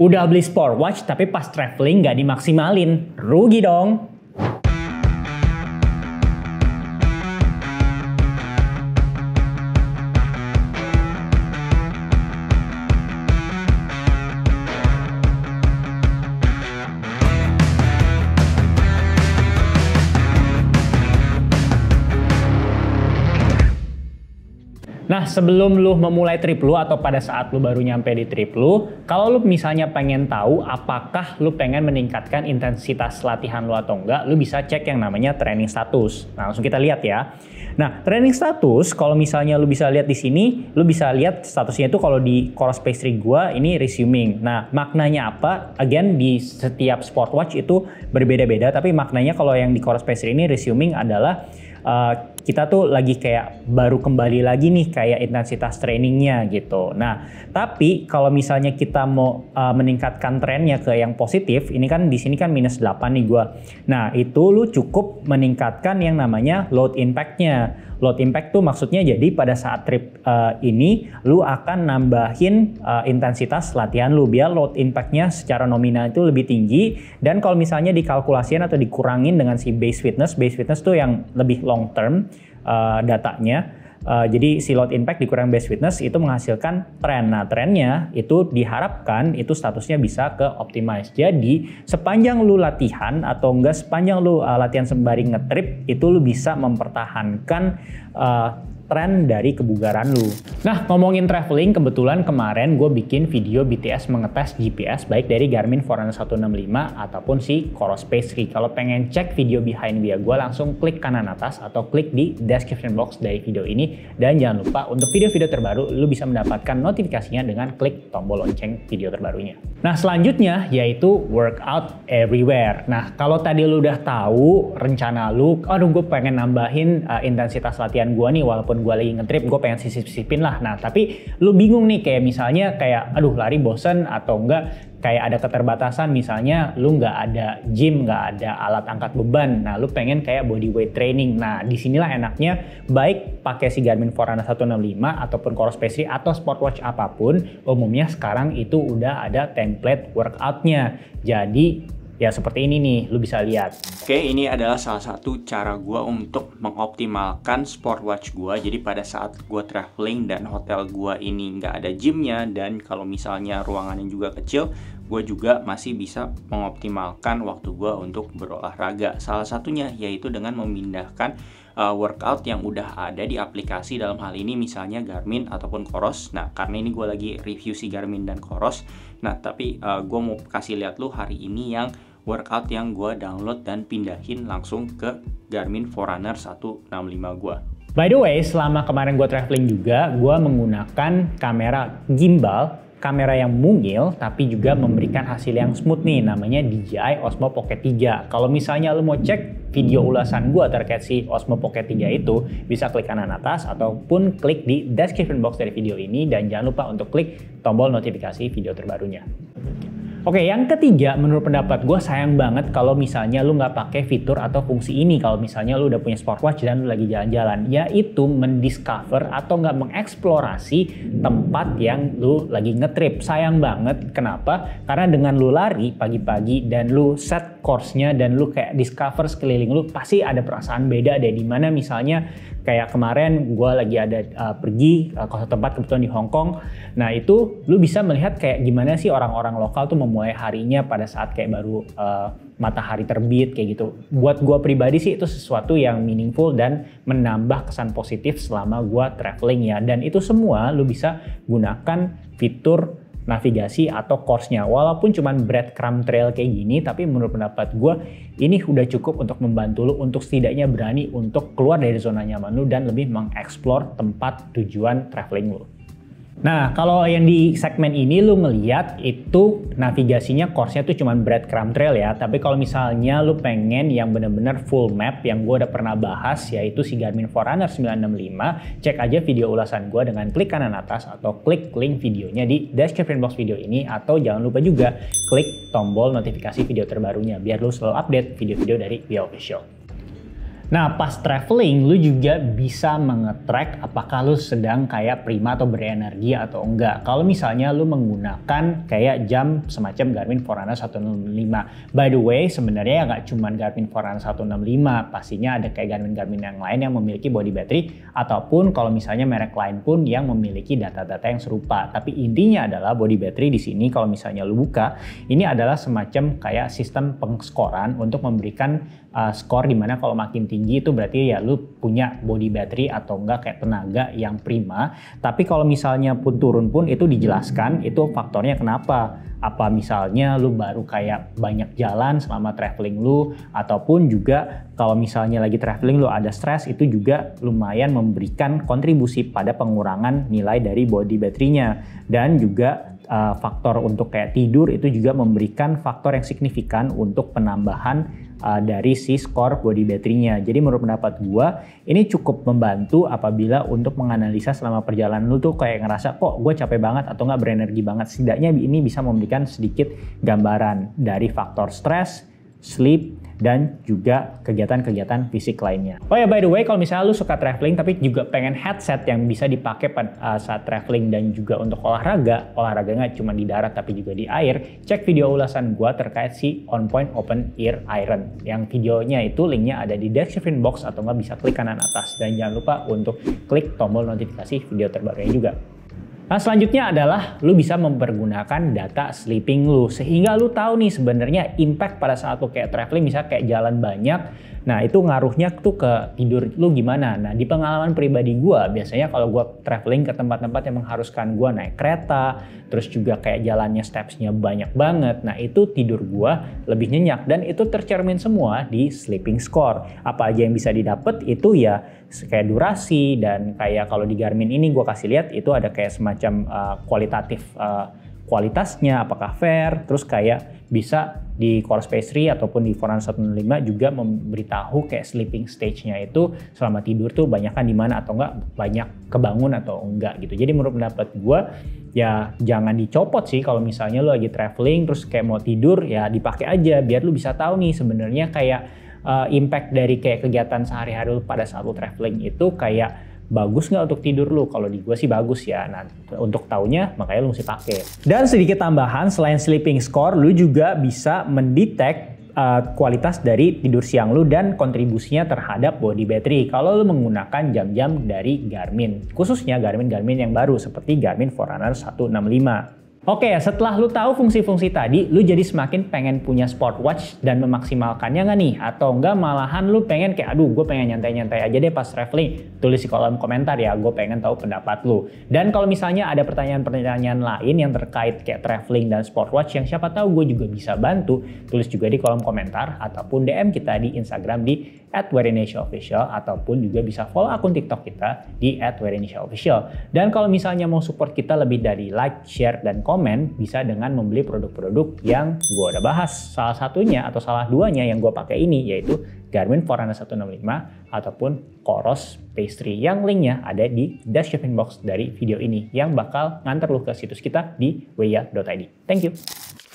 Udah beli sport watch tapi pas traveling nggak dimaksimalin. Rugi dong. Nah, sebelum lu memulai trip lu atau pada saat lu baru nyampe di trip lu, kalau lu misalnya pengen tahu apakah lu pengen meningkatkan intensitas latihan lu atau enggak, lu bisa cek yang namanya training status. Nah, langsung kita lihat ya. Nah, training status kalau misalnya lu bisa lihat di sini, lu bisa lihat statusnya itu kalau di core space 3 gua ini resuming. Nah, maknanya apa? Again di setiap sport watch itu berbeda-beda tapi maknanya kalau yang di core space ini resuming adalah Eh, kita tuh lagi kayak baru kembali lagi nih kayak intensitas trainingnya gitu. Nah, tapi kalau misalnya kita mau uh, meningkatkan trennya ke yang positif, ini kan di sini kan minus 8 nih gue. Nah, itu lu cukup meningkatkan yang namanya load impactnya. Load impact tuh maksudnya jadi pada saat trip uh, ini lu akan nambahin uh, intensitas latihan lu biar load impactnya secara nominal itu lebih tinggi dan kalau misalnya dikalkulasikan atau dikurangin dengan si base fitness, base fitness tuh yang lebih long term uh, datanya. Uh, jadi si load impact dikurang base fitness itu menghasilkan tren. Nah trennya itu diharapkan itu statusnya bisa ke optimize. Jadi sepanjang lu latihan atau enggak sepanjang lu uh, latihan sembari ngetrip itu lu bisa mempertahankan uh, tren dari kebugaran lu. Nah, ngomongin traveling, kebetulan kemarin gue bikin video BTS mengetes GPS baik dari Garmin Forerunner 165 ataupun si Coro Space 3. Kalau pengen cek video behind via gue, langsung klik kanan atas atau klik di description box dari video ini. Dan jangan lupa untuk video-video terbaru, lu bisa mendapatkan notifikasinya dengan klik tombol lonceng video terbarunya. Nah, selanjutnya yaitu workout everywhere. Nah, kalau tadi lu udah tahu rencana lu, aduh gue pengen nambahin uh, intensitas latihan gue nih walaupun gue lagi ngetrip gue pengen sisip-sisipin lah nah tapi lu bingung nih kayak misalnya kayak aduh lari bosen atau enggak kayak ada keterbatasan misalnya lu nggak ada gym nggak ada alat angkat beban nah lu pengen kayak body weight training nah disinilah enaknya baik pakai si Garmin Forerunner 165 ataupun Coros P3 atau watch apapun umumnya sekarang itu udah ada template workoutnya jadi ya seperti ini nih lu bisa lihat oke ini adalah salah satu cara gua untuk mengoptimalkan sport watch gua jadi pada saat gua traveling dan hotel gua ini nggak ada gymnya dan kalau misalnya ruangannya juga kecil gue juga masih bisa mengoptimalkan waktu gue untuk berolahraga. Salah satunya yaitu dengan memindahkan uh, workout yang udah ada di aplikasi dalam hal ini misalnya Garmin ataupun Coros. Nah karena ini gue lagi review si Garmin dan Coros. Nah tapi uh, eh, gue mau kasih lihat lu hari ini yang workout yang gue download dan pindahin langsung ke Garmin Forerunner 165 gue. By the way, selama kemarin gue traveling juga, gue menggunakan kamera gimbal, kamera yang mungil, tapi juga memberikan hasil yang smooth nih, namanya DJI Osmo Pocket 3. Kalau misalnya lo mau cek video ulasan gue terkait si Osmo Pocket 3 itu, bisa klik kanan atas ataupun klik di description box dari video ini, dan jangan lupa untuk klik tombol notifikasi video terbarunya. Oke, yang ketiga menurut pendapat gue sayang banget kalau misalnya lu nggak pakai fitur atau fungsi ini kalau misalnya lu udah punya smartwatch dan lu lagi jalan-jalan, yaitu mendiscover atau nggak mengeksplorasi tempat yang lu lagi ngetrip. Sayang banget, kenapa? Karena dengan lu lari pagi-pagi dan lu set course-nya dan lu kayak discover sekeliling lu, pasti ada perasaan beda deh. mana misalnya Kayak kemarin gue lagi ada uh, pergi uh, ke satu tempat kebetulan di Hong Kong. Nah itu lu bisa melihat kayak gimana sih orang-orang lokal tuh memulai harinya pada saat kayak baru uh, matahari terbit kayak gitu. Buat gue pribadi sih itu sesuatu yang meaningful dan menambah kesan positif selama gue traveling ya. Dan itu semua lu bisa gunakan fitur navigasi atau course-nya. Walaupun cuman breadcrumb trail kayak gini, tapi menurut pendapat gue ini udah cukup untuk membantu lo untuk setidaknya berani untuk keluar dari zona nyaman lo dan lebih mengeksplor tempat tujuan traveling lo. Nah, kalau yang di segmen ini lu melihat itu navigasinya course-nya tuh cuman breadcrumb trail ya. Tapi kalau misalnya lu pengen yang bener-bener full map yang gue udah pernah bahas yaitu si Garmin Forerunner 965, cek aja video ulasan gue dengan klik kanan atas atau klik link videonya di description box video ini atau jangan lupa juga klik tombol notifikasi video terbarunya biar lu selalu update video-video dari Via Official. Nah, pas traveling lu juga bisa mengetrack apakah lu sedang kayak prima atau berenergi atau enggak. Kalau misalnya lu menggunakan kayak jam semacam Garmin Forerunner 165. By the way, sebenarnya ya nggak cuma Garmin Forerunner 165, pastinya ada kayak Garmin-Garmin yang lain yang memiliki body battery ataupun kalau misalnya merek lain pun yang memiliki data-data yang serupa. Tapi intinya adalah body battery di sini kalau misalnya lu buka, ini adalah semacam kayak sistem pengskoran untuk memberikan uh, skor dimana kalau makin tinggi itu berarti ya lu punya body battery atau enggak kayak tenaga yang prima. Tapi kalau misalnya pun turun pun itu dijelaskan itu faktornya kenapa. Apa misalnya lu baru kayak banyak jalan selama traveling lu ataupun juga kalau misalnya lagi traveling lu ada stres itu juga lumayan memberikan kontribusi pada pengurangan nilai dari body baterainya dan juga uh, faktor untuk kayak tidur itu juga memberikan faktor yang signifikan untuk penambahan uh, dari si skor body battery-nya. Jadi menurut pendapat gue, ini cukup membantu apabila untuk menganalisa selama perjalanan lu tuh kayak ngerasa kok gue capek banget atau nggak berenergi banget. Setidaknya ini bisa memberikan sedikit gambaran dari faktor stres, sleep, dan juga kegiatan-kegiatan fisik lainnya. Oh ya, by the way, kalau misalnya lu suka traveling tapi juga pengen headset yang bisa dipakai uh, saat traveling dan juga untuk olahraga, olahraga nggak cuma di darat tapi juga di air, cek video ulasan gua terkait si On Point Open Ear Iron. Yang videonya itu linknya ada di description box atau nggak bisa klik kanan atas. Dan jangan lupa untuk klik tombol notifikasi video terbarunya juga. Nah, selanjutnya adalah lu bisa mempergunakan data sleeping lu sehingga lu tahu nih sebenarnya impact pada saat lu kayak traveling bisa kayak jalan banyak Nah itu ngaruhnya tuh ke tidur lu gimana. Nah di pengalaman pribadi gue biasanya kalau gue traveling ke tempat-tempat yang mengharuskan gue naik kereta, terus juga kayak jalannya stepsnya banyak banget. Nah itu tidur gue lebih nyenyak dan itu tercermin semua di sleeping score. Apa aja yang bisa didapat itu ya kayak durasi dan kayak kalau di Garmin ini gue kasih lihat itu ada kayak semacam uh, kualitatif uh, kualitasnya apakah fair terus kayak bisa di Core Space 3 ataupun di Foran 105 juga memberitahu kayak sleeping stage-nya itu selama tidur tuh banyak kan di mana atau enggak banyak kebangun atau enggak gitu. Jadi menurut pendapat gue ya jangan dicopot sih kalau misalnya lo lagi traveling terus kayak mau tidur ya dipakai aja biar lo bisa tahu nih sebenarnya kayak uh, impact dari kayak kegiatan sehari-hari pada saat lo traveling itu kayak bagus nggak untuk tidur lu? Kalau di gua sih bagus ya. Nah, untuk taunya makanya lu mesti pakai. Dan sedikit tambahan selain sleeping score, lu juga bisa mendetek uh, kualitas dari tidur siang lu dan kontribusinya terhadap body battery kalau lu menggunakan jam-jam dari Garmin khususnya Garmin-Garmin yang baru seperti Garmin Forerunner 165 Oke, setelah lu tahu fungsi-fungsi tadi, lu jadi semakin pengen punya sport watch dan memaksimalkannya nggak nih? Atau nggak malahan lu pengen kayak, aduh gue pengen nyantai-nyantai aja deh pas traveling. Tulis di kolom komentar ya, gue pengen tahu pendapat lu. Dan kalau misalnya ada pertanyaan-pertanyaan lain yang terkait kayak traveling dan sport watch, yang siapa tahu gue juga bisa bantu, tulis juga di kolom komentar ataupun DM kita di Instagram di Official ataupun juga bisa follow akun TikTok kita di Official. Dan kalau misalnya mau support kita lebih dari like, share, dan komen komen bisa dengan membeli produk-produk yang gue udah bahas. Salah satunya atau salah duanya yang gue pakai ini yaitu Garmin Forerunner 165 ataupun Coros Pastry yang linknya ada di description box dari video ini yang bakal nganter lu ke situs kita di weya.id. Thank you.